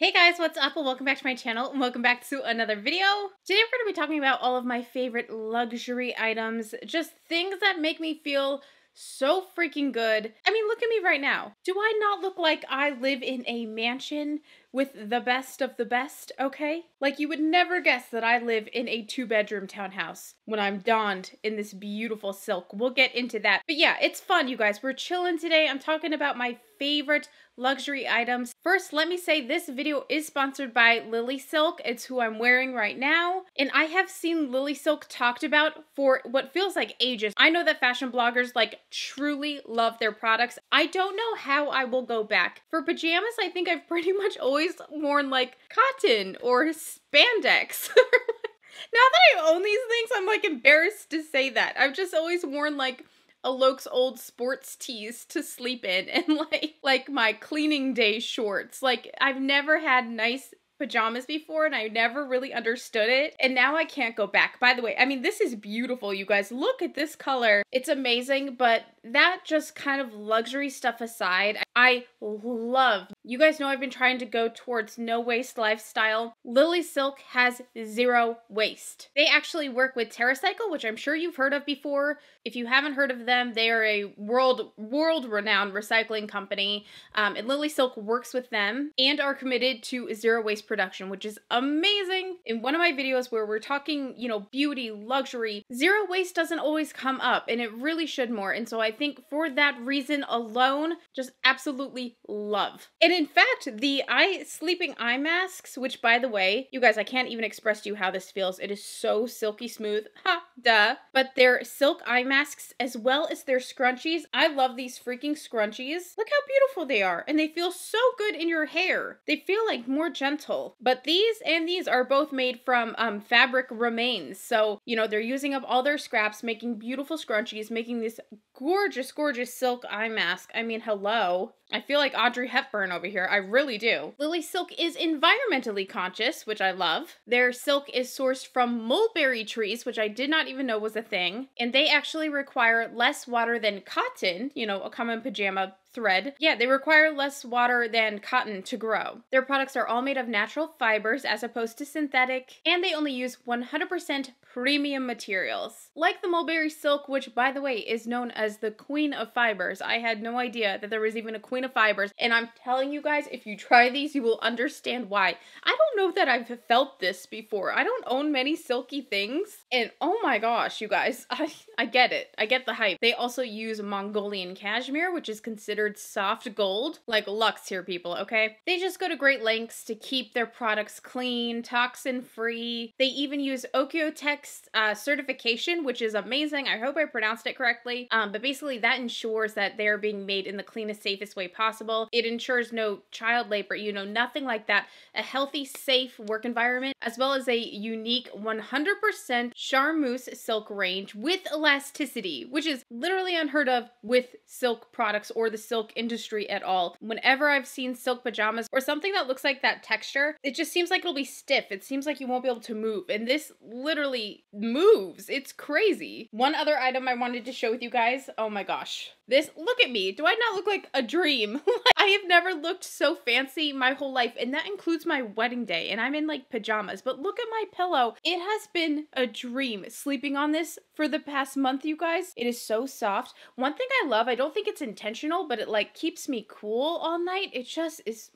Hey guys, what's up? And welcome back to my channel and welcome back to another video. Today we're going to be talking about all of my favorite luxury items, just things that make me feel so freaking good. I mean, look at me right now. Do I not look like I live in a mansion with the best of the best, okay? Like, you would never guess that I live in a two bedroom townhouse when I'm donned in this beautiful silk. We'll get into that. But yeah, it's fun, you guys. We're chilling today. I'm talking about my favorite luxury items. First, let me say this video is sponsored by Lily Silk. It's who I'm wearing right now. And I have seen Lily Silk talked about for what feels like ages. I know that fashion bloggers like truly love their products. I don't know how I will go back. For pajamas, I think I've pretty much always worn like cotton or spandex. now that I own these things, I'm like embarrassed to say that. I've just always worn like Alok's old sports tees to sleep in and like like my cleaning day shorts. Like I've never had nice pajamas before and I never really understood it. And now I can't go back. By the way, I mean, this is beautiful, you guys. Look at this color. It's amazing, but that just kind of luxury stuff aside, I love. You guys know I've been trying to go towards no waste lifestyle. Lily Silk has zero waste. They actually work with TerraCycle, which I'm sure you've heard of before. If you haven't heard of them, they are a world world renowned recycling company, um, and Lily Silk works with them and are committed to zero waste production, which is amazing. In one of my videos where we're talking, you know, beauty, luxury, zero waste doesn't always come up, and it really should more. And so I think for that reason alone, just absolutely absolutely love. And in fact, the eye sleeping eye masks, which by the way, you guys, I can't even express to you how this feels. It is so silky smooth. Ha! duh. But their silk eye masks, as well as their scrunchies. I love these freaking scrunchies. Look how beautiful they are, and they feel so good in your hair. They feel like more gentle. But these and these are both made from um, fabric remains. So, you know, they're using up all their scraps, making beautiful scrunchies, making this gorgeous, gorgeous silk eye mask. I mean, hello. I feel like Audrey Hepburn over here. I really do. Lily Silk is environmentally conscious, which I love. Their silk is sourced from mulberry trees, which I did not even know was a thing. And they actually require less water than cotton, you know, a common pajama thread. Yeah, they require less water than cotton to grow. Their products are all made of natural fibers as opposed to synthetic, and they only use 100% premium materials. Like the mulberry silk, which by the way is known as the queen of fibers. I had no idea that there was even a queen of fibers. And I'm telling you guys, if you try these, you will understand why. I don't know that I've felt this before. I don't own many silky things. And oh my gosh, you guys, I, I get it. I get the hype. They also use Mongolian cashmere, which is considered soft gold. Like Lux here, people, okay? They just go to great lengths to keep their products clean, toxin free. They even use Okiotech uh, certification, which is amazing. I hope I pronounced it correctly. Um, but basically, that ensures that they're being made in the cleanest, safest way possible. It ensures no child labor, you know, nothing like that. A healthy, safe work environment, as well as a unique 100% charmeuse silk range with elasticity, which is literally unheard of with silk products or the silk industry at all. Whenever I've seen silk pajamas or something that looks like that texture, it just seems like it'll be stiff. It seems like you won't be able to move. And this literally moves. It's crazy. One other item I wanted to show with you guys. Oh my gosh. This, look at me. Do I not look like a dream? I have never looked so fancy my whole life, and that includes my wedding day, and I'm in like pajamas. But look at my pillow. It has been a dream sleeping on this for the past month, you guys. It is so soft. One thing I love, I don't think it's intentional, but it like keeps me cool all night. It just is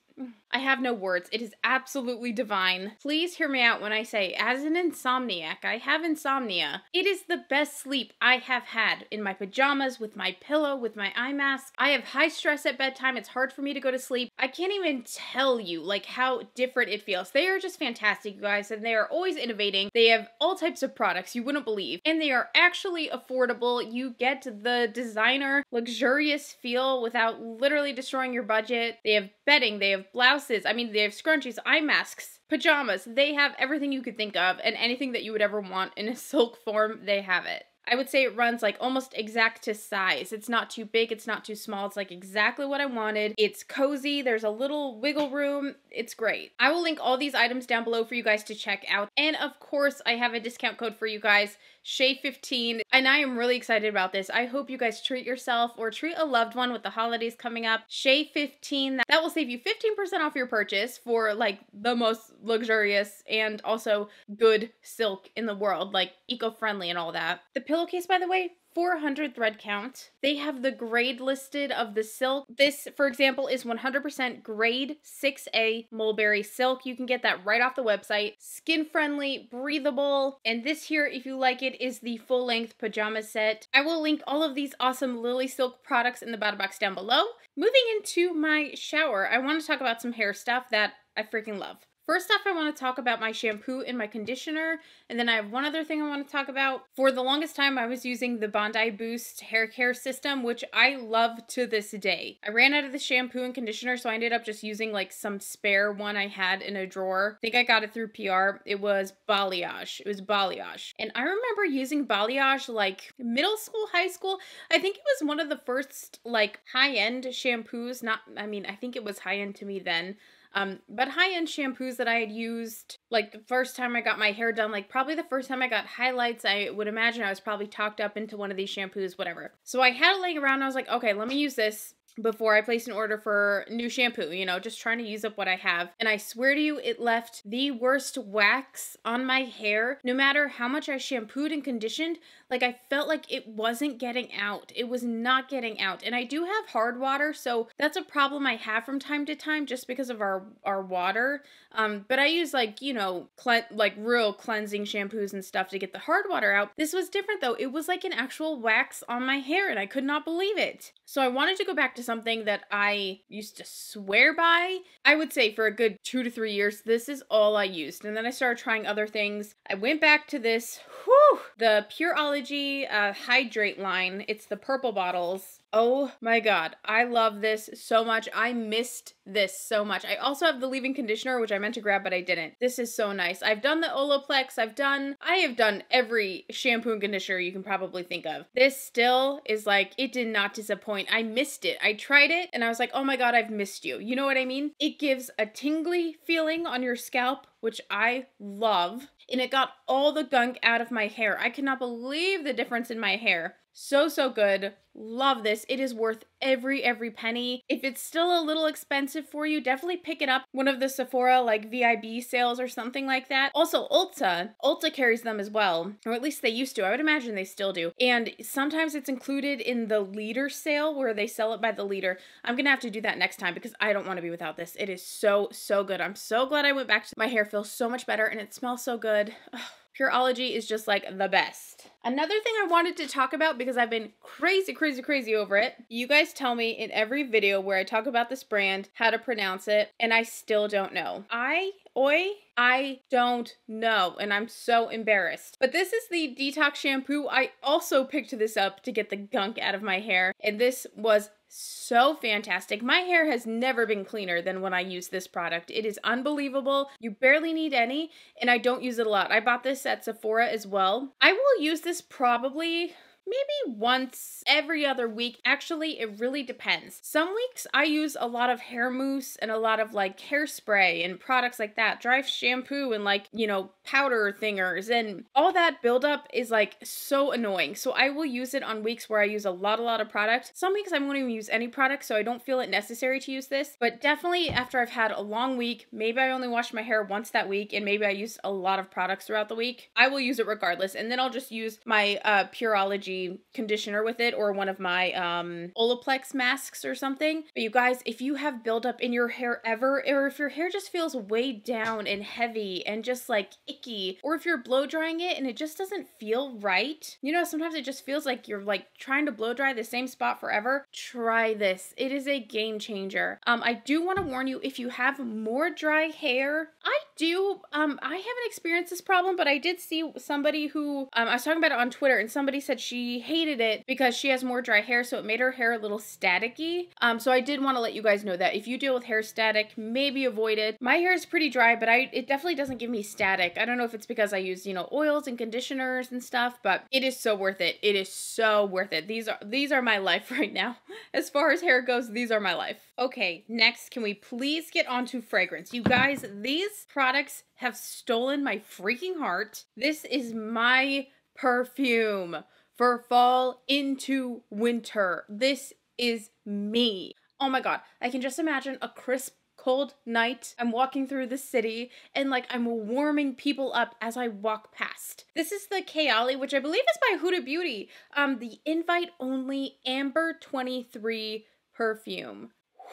I have no words. It is absolutely divine. Please hear me out when I say, as an insomniac, I have insomnia. It is the best sleep I have had in my pajamas, with my pillow, with my eye mask. I have high stress at bedtime. It's hard for me to go to sleep. I can't even tell you like how different it feels. They are just fantastic, you guys, and they are always innovating. They have all types of products you wouldn't believe, and they are actually affordable. You get the designer luxurious feel without literally destroying your budget. They have bedding, they have have blouses. I mean, they have scrunchies, eye masks, pajamas. They have everything you could think of, and anything that you would ever want in a silk form, they have it. I would say it runs like almost exact to size. It's not too big, it's not too small. It's like exactly what I wanted. It's cozy, there's a little wiggle room. It's great. I will link all these items down below for you guys to check out. And of course, I have a discount code for you guys Shay 15. And I am really excited about this. I hope you guys treat yourself or treat a loved one with the holidays coming up. Shay 15, that, that will save you 15% off your purchase for like the most luxurious and also good silk in the world, like eco-friendly and all that. The pillowcase, by the way, 400 thread count. They have the grade listed of the silk. This, for example, is 100% grade 6A mulberry silk. You can get that right off the website. Skin friendly, breathable. And this here, if you like it, is the full length pajama set. I will link all of these awesome Lily Silk products in the bottom box down below. Moving into my shower, I want to talk about some hair stuff that I freaking love. First off, I want to talk about my shampoo and my conditioner, and then I have one other thing I want to talk about. For the longest time, I was using the Bondi Boost hair care system, which I love to this day. I ran out of the shampoo and conditioner, so I ended up just using like some spare one I had in a drawer. I think I got it through PR. It was Balayage. It was Balayage. And I remember using Balayage like middle school, high school. I think it was one of the first like high-end shampoos. Not, I mean, I think it was high-end to me then. Um, but high-end shampoos that I had used, like the first time I got my hair done, like probably the first time I got highlights, I would imagine I was probably talked up into one of these shampoos, whatever. So I had it laying around. I was like, okay, let me use this before I placed an order for new shampoo, you know, just trying to use up what I have. And I swear to you, it left the worst wax on my hair. No matter how much I shampooed and conditioned, like I felt like it wasn't getting out. It was not getting out. And I do have hard water, so that's a problem I have from time to time just because of our our water. Um, but I use like, you know, like real cleansing shampoos and stuff to get the hard water out. This was different though. It was like an actual wax on my hair and I could not believe it. So I wanted to go back to something that I used to swear by. I would say for a good two to three years, this is all I used. And then I started trying other things. I went back to this, whew, the Pureology uh, Hydrate line. It's the purple bottles. Oh my God. I love this so much. I missed this so much. I also have the leave-in conditioner, which I meant to grab, but I didn't. This is so nice. I've done the Olaplex. I've done, I have done every shampoo and conditioner you can probably think of. This still is like, it did not disappoint. I missed it. I tried it and I was like, oh my God, I've missed you. You know what I mean? It gives a tingly feeling on your scalp, which I love. And it got all the gunk out of my hair. I cannot believe the difference in my hair so, so good. Love this. It is worth every, every penny. If it's still a little expensive for you, definitely pick it up. One of the Sephora like VIB sales or something like that. Also, Ulta. Ulta carries them as well, or at least they used to. I would imagine they still do. And sometimes it's included in the leader sale where they sell it by the leader. I'm going to have to do that next time because I don't want to be without this. It is so, so good. I'm so glad I went back to my hair feels so much better and it smells so good. Ugh. Pureology is just like the best. Another thing I wanted to talk about because I've been crazy, crazy, crazy over it. You guys tell me in every video where I talk about this brand how to pronounce it, and I still don't know. I, oi, I don't know, and I'm so embarrassed. But this is the detox shampoo. I also picked this up to get the gunk out of my hair, and this was so fantastic. My hair has never been cleaner than when I use this product. It is unbelievable. You barely need any, and I don't use it a lot. I bought this at Sephora as well. I will use this probably maybe once every other week. Actually, it really depends. Some weeks I use a lot of hair mousse and a lot of like hairspray and products like that, dry shampoo and like, you know, powder thingers and all that buildup is like so annoying. So I will use it on weeks where I use a lot, a lot of product. Some weeks I won't even use any product, so I don't feel it necessary to use this. But definitely after I've had a long week, maybe I only wash my hair once that week and maybe I use a lot of products throughout the week, I will use it regardless. And then I'll just use my uh, Pureology conditioner with it or one of my um, Olaplex masks or something. But you guys, if you have buildup in your hair ever, or if your hair just feels weighed down and heavy and just like icky, or if you're blow drying it and it just doesn't feel right, you know, sometimes it just feels like you're like trying to blow dry the same spot forever, try this. It is a game changer. Um, I do want to warn you if you have more dry hair, I do, um, I haven't experienced this problem, but I did see somebody who, um, I was talking about it on Twitter and somebody said she hated it because she has more dry hair, so it made her hair a little staticky. Um, so I did want to let you guys know that if you deal with hair static, maybe avoid it. My hair is pretty dry, but I it definitely doesn't give me static. I don't know if it's because I use, you know, oils and conditioners and stuff, but it is so worth it. It is so worth it. These are these are my life right now. As far as hair goes, these are my life. Okay, next, can we please get on to fragrance? You guys, these products have stolen my freaking heart. This is my perfume for fall into winter. This is me. Oh my god, I can just imagine a crisp cold night. I'm walking through the city and like I'm warming people up as I walk past. This is the Kayali, which I believe is by Huda Beauty, um, the invite only Amber 23 perfume.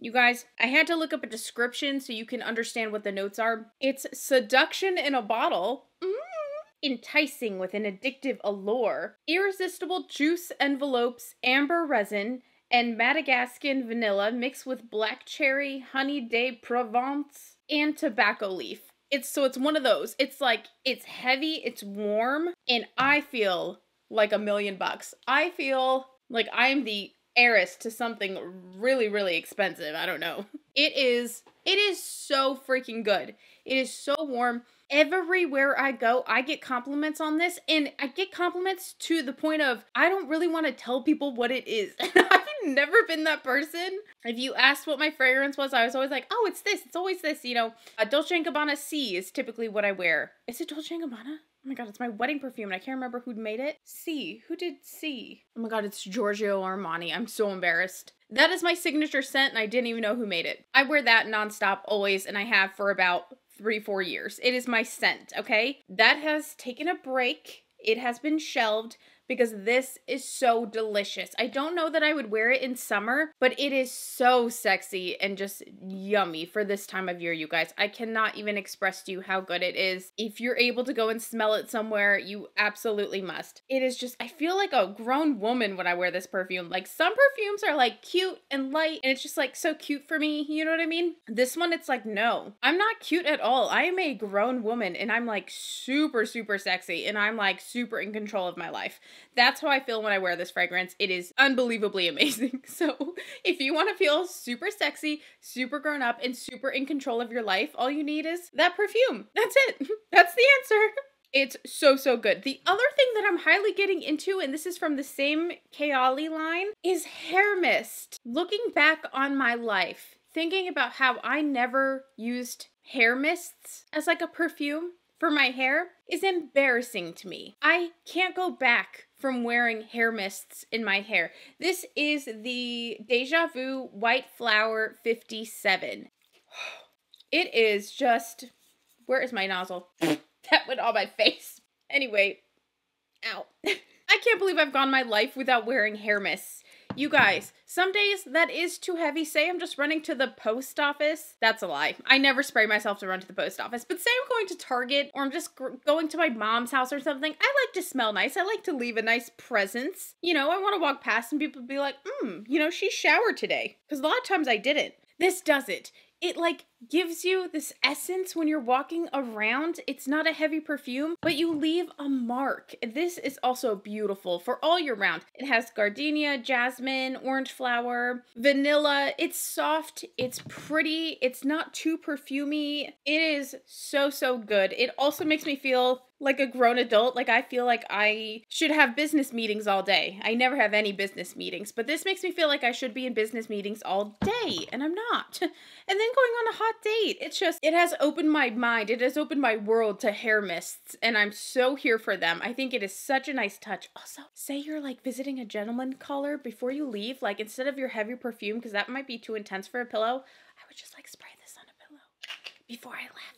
You guys, I had to look up a description so you can understand what the notes are. It's seduction in a bottle. Mm enticing with an addictive allure, irresistible juice envelopes, amber resin, and Madagascan vanilla mixed with black cherry, honey de Provence, and tobacco leaf. It's so it's one of those. It's like it's heavy, it's warm, and I feel like a million bucks. I feel like I am the heiress to something really really expensive. I don't know. It is it is so freaking good. It is so warm. Everywhere I go, I get compliments on this, and I get compliments to the point of I don't really want to tell people what it is. I've never been that person. If you asked what my fragrance was, I was always like, oh, it's this, it's always this. You know, a Dolce & Gabbana C is typically what I wear. Is it Dolce & Gabbana? Oh my god, it's my wedding perfume and I can't remember who made it. C. Who did C? Oh my god, it's Giorgio Armani. I'm so embarrassed. That is my signature scent and I didn't even know who made it. I wear that nonstop always and I have for about three, four years. It is my scent, okay? That has taken a break. It has been shelved because this is so delicious. I don't know that I would wear it in summer, but it is so sexy and just yummy for this time of year, you guys. I cannot even express to you how good it is. If you're able to go and smell it somewhere, you absolutely must. It is just, I feel like a grown woman when I wear this perfume. Like some perfumes are like cute and light and it's just like so cute for me, you know what I mean? This one, it's like, no, I'm not cute at all. I am a grown woman and I'm like super, super sexy and I'm like super in control of my life. That's how I feel when I wear this fragrance. It is unbelievably amazing. So if you want to feel super sexy, super grown up, and super in control of your life, all you need is that perfume. That's it. That's the answer. It's so, so good. The other thing that I'm highly getting into, and this is from the same Kaoli line, is hair mist. Looking back on my life, thinking about how I never used hair mists as like a perfume for my hair is embarrassing to me. I can't go back from wearing hair mists in my hair. This is the Deja Vu White Flower 57. It is just, where is my nozzle? that went on my face. Anyway, ow. I can't believe I've gone my life without wearing hair mists. You guys, some days that is too heavy. Say I'm just running to the post office. That's a lie. I never spray myself to run to the post office. But say I'm going to Target or I'm just going to my mom's house or something. I like to smell nice. I like to leave a nice presence. You know, I want to walk past and people be like, hmm, you know, she showered today. Because a lot of times I didn't. This does it it like gives you this essence when you're walking around. It's not a heavy perfume, but you leave a mark. This is also beautiful for all year round. It has gardenia, jasmine, orange flower, vanilla. It's soft, it's pretty, it's not too perfumy. It is so, so good. It also makes me feel like a grown adult. Like I feel like I should have business meetings all day. I never have any business meetings, but this makes me feel like I should be in business meetings all day and I'm not. and then going on a hot date. It's just it has opened my mind. It has opened my world to hair mists and I'm so here for them. I think it is such a nice touch. Also, say you're like visiting a gentleman caller before you leave, like instead of your heavy perfume because that might be too intense for a pillow, I would just like spray this on a pillow before I left.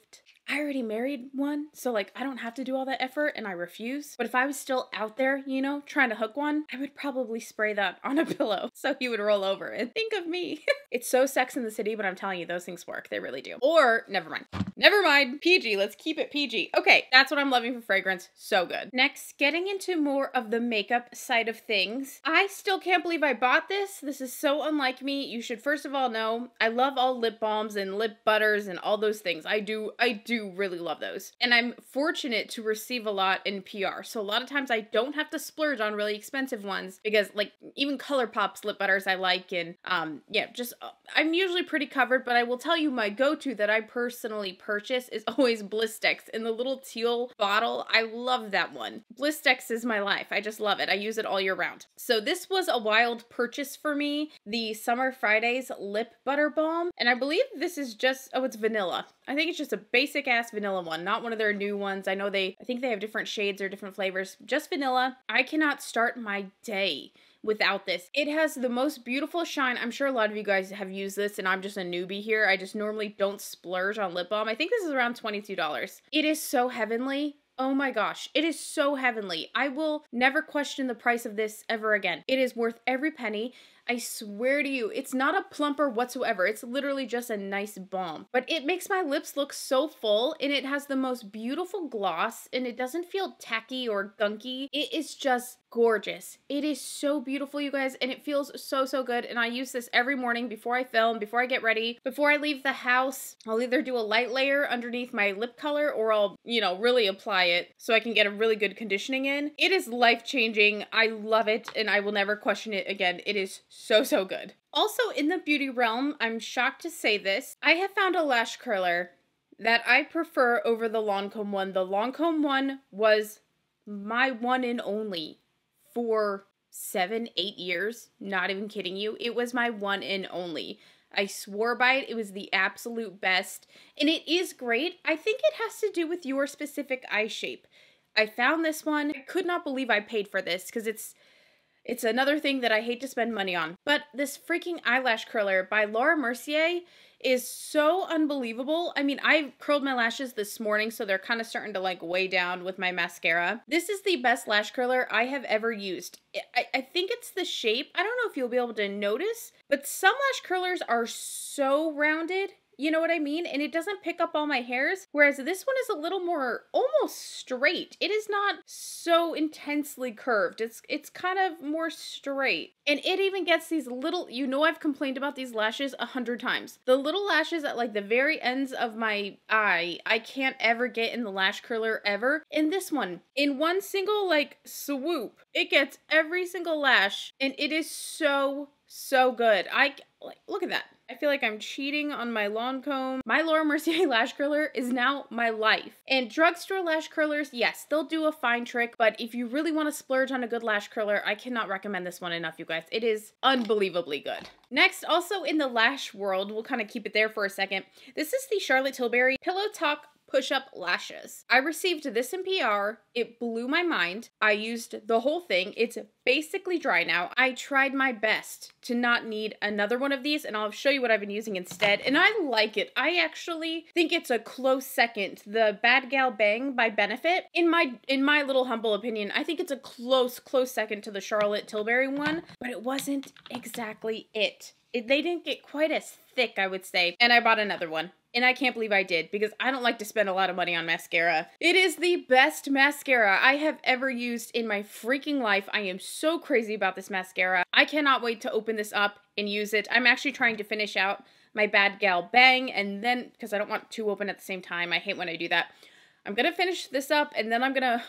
I already married one, so like I don't have to do all that effort and I refuse. But if I was still out there, you know, trying to hook one, I would probably spray that on a pillow so he would roll over and think of me. it's so sex in the city, but I'm telling you, those things work. They really do. Or never mind. Never mind. PG. Let's keep it PG. Okay, that's what I'm loving for fragrance. So good. Next, getting into more of the makeup side of things. I still can't believe I bought this. This is so unlike me. You should first of all know I love all lip balms and lip butters and all those things. I do, I do really love those. And I'm fortunate to receive a lot in PR. So a lot of times I don't have to splurge on really expensive ones because like even ColourPop's lip butters I like and um yeah, just uh, I'm usually pretty covered, but I will tell you my go-to that I personally purchase is always Blistex in the little teal bottle. I love that one. Blistex is my life. I just love it. I use it all year round. So this was a wild purchase for me, the Summer Fridays lip butter balm, and I believe this is just oh it's vanilla. I think it's just a basic ass vanilla one, not one of their new ones. I know they, I think they have different shades or different flavors, just vanilla. I cannot start my day without this. It has the most beautiful shine. I'm sure a lot of you guys have used this and I'm just a newbie here. I just normally don't splurge on lip balm. I think this is around $22. It is so heavenly. Oh my gosh, it is so heavenly. I will never question the price of this ever again. It is worth every penny. I swear to you, it's not a plumper whatsoever. It's literally just a nice balm. But it makes my lips look so full and it has the most beautiful gloss and it doesn't feel tacky or gunky. It is just gorgeous. It is so beautiful, you guys, and it feels so, so good. And I use this every morning before I film, before I get ready, before I leave the house. I'll either do a light layer underneath my lip color or I'll, you know, really apply it so I can get a really good conditioning in. It is life changing. I love it and I will never question it again. It is so, so good. Also, in the beauty realm, I'm shocked to say this, I have found a lash curler that I prefer over the Lancome one. The Lancome one was my one and only for seven, eight years. Not even kidding you. It was my one and only. I swore by it. It was the absolute best. And it is great. I think it has to do with your specific eye shape. I found this one. I could not believe I paid for this because it's it's another thing that I hate to spend money on. But this freaking eyelash curler by Laura Mercier is so unbelievable. I mean, I curled my lashes this morning, so they're kind of starting to like weigh down with my mascara. This is the best lash curler I have ever used. I, I think it's the shape. I don't know if you'll be able to notice, but some lash curlers are so rounded you know what I mean? And it doesn't pick up all my hairs. Whereas this one is a little more almost straight. It is not so intensely curved. It's it's kind of more straight. And it even gets these little, you know I've complained about these lashes a hundred times. The little lashes at like the very ends of my eye, I can't ever get in the lash curler ever. In this one, in one single like swoop, it gets every single lash and it is so, so good. I, like, look at that. I feel like I'm cheating on my lawn comb. My Laura Mercier lash curler is now my life. And drugstore lash curlers, yes, they'll do a fine trick, but if you really want to splurge on a good lash curler, I cannot recommend this one enough, you guys. It is unbelievably good. Next, also in the lash world, we'll kind of keep it there for a second. This is the Charlotte Tilbury Pillow Talk push up lashes. I received this in PR. It blew my mind. I used the whole thing. It's basically dry now. I tried my best to not need another one of these and I'll show you what I've been using instead. And I like it. I actually think it's a close second. The Bad Gal Bang by Benefit. In my in my little humble opinion, I think it's a close, close second to the Charlotte Tilbury one, but it wasn't exactly it. it they didn't get quite as thick, I would say. And I bought another one. And I can't believe I did because I don't like to spend a lot of money on mascara. It is the best mascara I have ever used in my freaking life. I am so crazy about this mascara. I cannot wait to open this up and use it. I'm actually trying to finish out my Bad Gal Bang and then, because I don't want to open at the same time. I hate when I do that. I'm going to finish this up and then I'm going to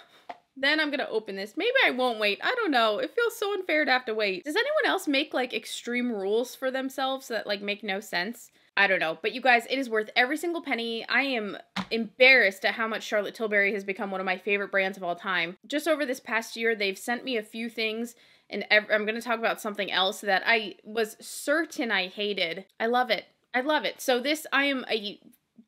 then I'm gonna open this. Maybe I won't wait. I don't know. It feels so unfair to have to wait. Does anyone else make like extreme rules for themselves that like make no sense? I don't know. But you guys, it is worth every single penny. I am embarrassed at how much Charlotte Tilbury has become one of my favorite brands of all time. Just over this past year, they've sent me a few things and I'm going to talk about something else that I was certain I hated. I love it. I love it. So this I am a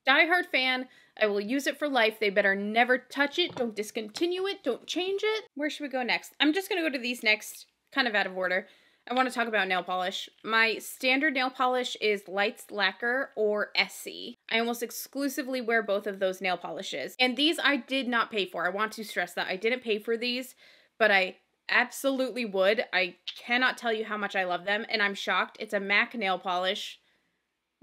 diehard fan. I will use it for life. They better never touch it. Don't discontinue it. Don't change it. Where should we go next? I'm just going to go to these next kind of out of order. I want to talk about nail polish. My standard nail polish is Lights Lacquer or Essie. I almost exclusively wear both of those nail polishes. And these I did not pay for. I want to stress that. I didn't pay for these, but I absolutely would. I cannot tell you how much I love them, and I'm shocked. It's a MAC nail polish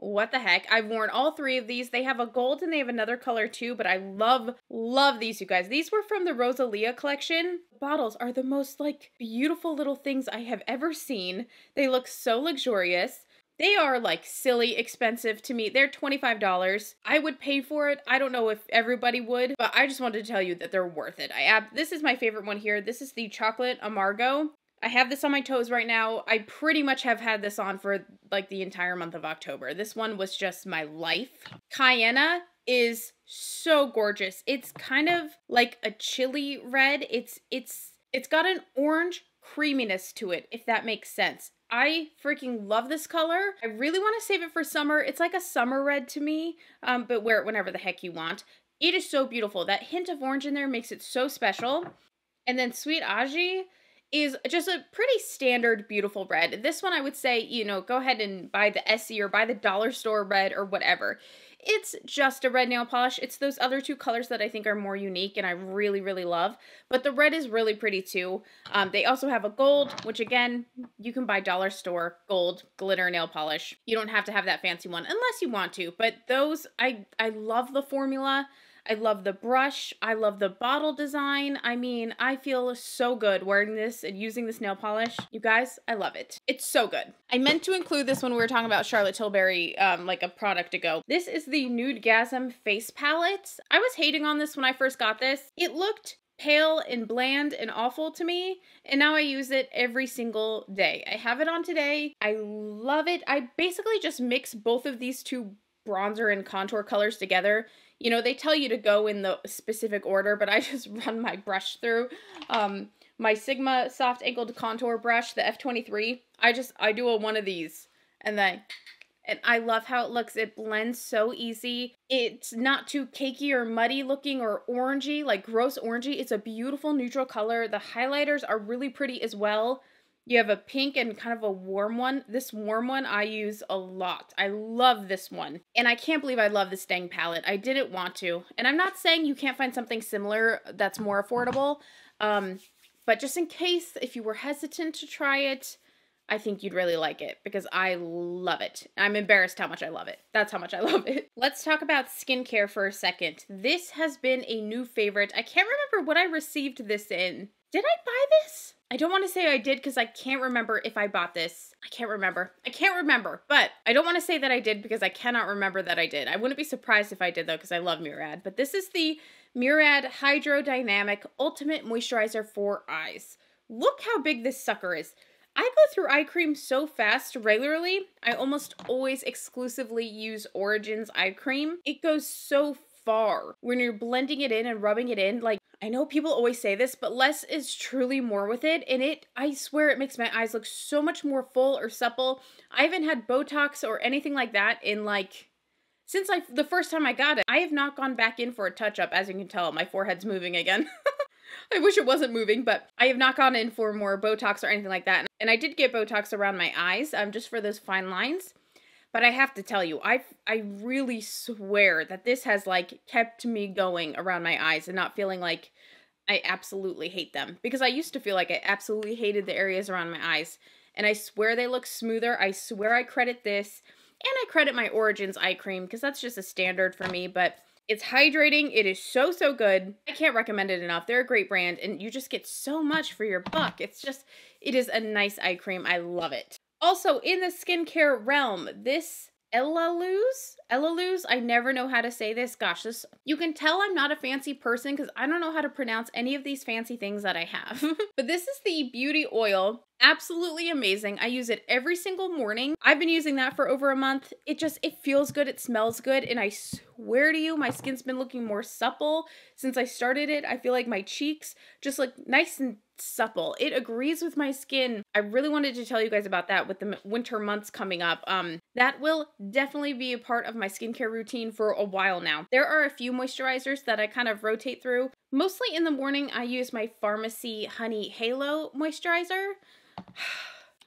what the heck. I've worn all three of these. They have a gold and they have another color too, but I love, love these, you guys. These were from the Rosalia collection. bottles are the most like beautiful little things I have ever seen. They look so luxurious. They are like silly expensive to me. They're $25. I would pay for it. I don't know if everybody would, but I just wanted to tell you that they're worth it. I ab- this is my favorite one here. This is the chocolate amargo. I have this on my toes right now. I pretty much have had this on for like the entire month of October. This one was just my life. Cayenne is so gorgeous. It's kind of like a chili red. It's it's it's got an orange creaminess to it, if that makes sense. I freaking love this color. I really want to save it for summer. It's like a summer red to me, um, but wear it whenever the heck you want. It is so beautiful. That hint of orange in there makes it so special. And then Sweet Aji, is just a pretty standard beautiful red. This one I would say, you know, go ahead and buy the Essie or buy the dollar store red or whatever. It's just a red nail polish. It's those other two colors that I think are more unique and I really, really love. But the red is really pretty too. Um, they also have a gold, which again, you can buy dollar store gold glitter nail polish. You don't have to have that fancy one unless you want to. But those, I, I love the formula. I love the brush. I love the bottle design. I mean, I feel so good wearing this and using this nail polish. You guys, I love it. It's so good. I meant to include this when we were talking about Charlotte Tilbury um, like a product ago. This is the Nude Gasm Face Palette. I was hating on this when I first got this. It looked pale and bland and awful to me, and now I use it every single day. I have it on today. I love it. I basically just mix both of these two bronzer and contour colors together you know, they tell you to go in the specific order, but I just run my brush through. Um, my Sigma soft angled contour brush, the F23, I just, I do a one of these and then, and I love how it looks. It blends so easy. It's not too cakey or muddy looking or orangey, like gross orangey. It's a beautiful neutral color. The highlighters are really pretty as well. You have a pink and kind of a warm one. This warm one I use a lot. I love this one. And I can't believe I love this dang palette. I didn't want to. And I'm not saying you can't find something similar that's more affordable. Um, but just in case, if you were hesitant to try it, I think you'd really like it because I love it. I'm embarrassed how much I love it. That's how much I love it. Let's talk about skincare for a second. This has been a new favorite. I can't remember what I received this in. Did I buy this? I don't want to say I did because I can't remember if I bought this. I can't remember. I can't remember, but I don't want to say that I did because I cannot remember that I did. I wouldn't be surprised if I did though because I love Murad. But this is the Murad Hydrodynamic Ultimate Moisturizer for Eyes. Look how big this sucker is. I go through eye cream so fast regularly. I almost always exclusively use Origins eye cream. It goes so far when you're blending it in and rubbing it in. Like, I know people always say this, but less is truly more with it. And it, I swear, it makes my eyes look so much more full or supple. I haven't had Botox or anything like that in like since I the first time I got it, I have not gone back in for a touch up. As you can tell, my forehead's moving again. I wish it wasn't moving, but I have not gone in for more Botox or anything like that. And I did get Botox around my eyes, um, just for those fine lines. But I have to tell you, I I really swear that this has like kept me going around my eyes and not feeling like I absolutely hate them because I used to feel like I absolutely hated the areas around my eyes. And I swear they look smoother. I swear I credit this. And I credit my Origins eye cream because that's just a standard for me, but it's hydrating. It is so, so good. I can't recommend it enough. They're a great brand and you just get so much for your buck. It's just, it is a nice eye cream. I love it. Also, in the skincare realm, this Elaluz? Elaluz? I never know how to say this. Gosh, this you can tell I'm not a fancy person because I don't know how to pronounce any of these fancy things that I have. but this is the beauty oil. Absolutely amazing. I use it every single morning. I've been using that for over a month. It just, it feels good. It smells good. And I swear to you, my skin's been looking more supple since I started it. I feel like my cheeks just look nice and supple. It agrees with my skin. I really wanted to tell you guys about that with the winter months coming up. Um, that will definitely be a part of my skincare routine for a while now. There are a few moisturizers that I kind of rotate through. Mostly in the morning, I use my Pharmacy Honey Halo moisturizer.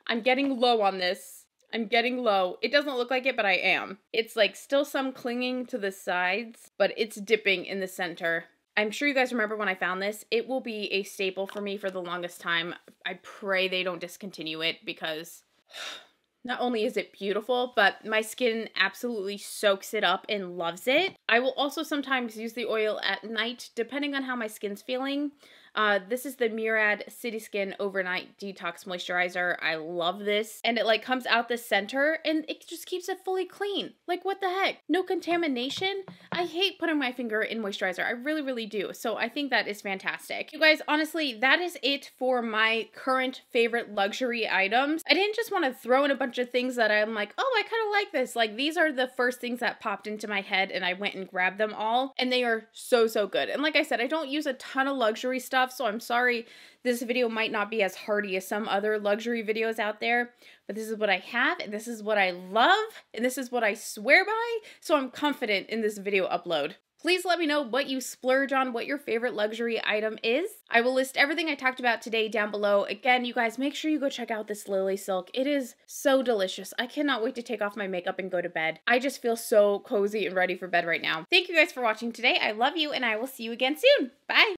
I'm getting low on this. I'm getting low. It doesn't look like it, but I am. It's like still some clinging to the sides, but it's dipping in the center. I'm sure you guys remember when I found this. It will be a staple for me for the longest time. I pray they don't discontinue it because not only is it beautiful, but my skin absolutely soaks it up and loves it. I will also sometimes use the oil at night depending on how my skin's feeling. Uh, this is the Murad City Skin Overnight Detox Moisturizer. I love this. And it like comes out the center and it just keeps it fully clean. Like what the heck? No contamination? I hate putting my finger in moisturizer. I really, really do. So I think that is fantastic. You guys, honestly, that is it for my current favorite luxury items. I didn't just want to throw in a bunch of things that I'm like, oh, I kind of like this. Like these are the first things that popped into my head and I went and grabbed them all. And they are so, so good. And like I said, I don't use a ton of luxury stuff stuff, so I'm sorry this video might not be as hearty as some other luxury videos out there, but this is what I have, and this is what I love, and this is what I swear by, so I'm confident in this video upload. Please let me know what you splurge on, what your favorite luxury item is. I will list everything I talked about today down below. Again, you guys, make sure you go check out this Lily Silk. It is so delicious. I cannot wait to take off my makeup and go to bed. I just feel so cozy and ready for bed right now. Thank you guys for watching today. I love you, and I will see you again soon. Bye!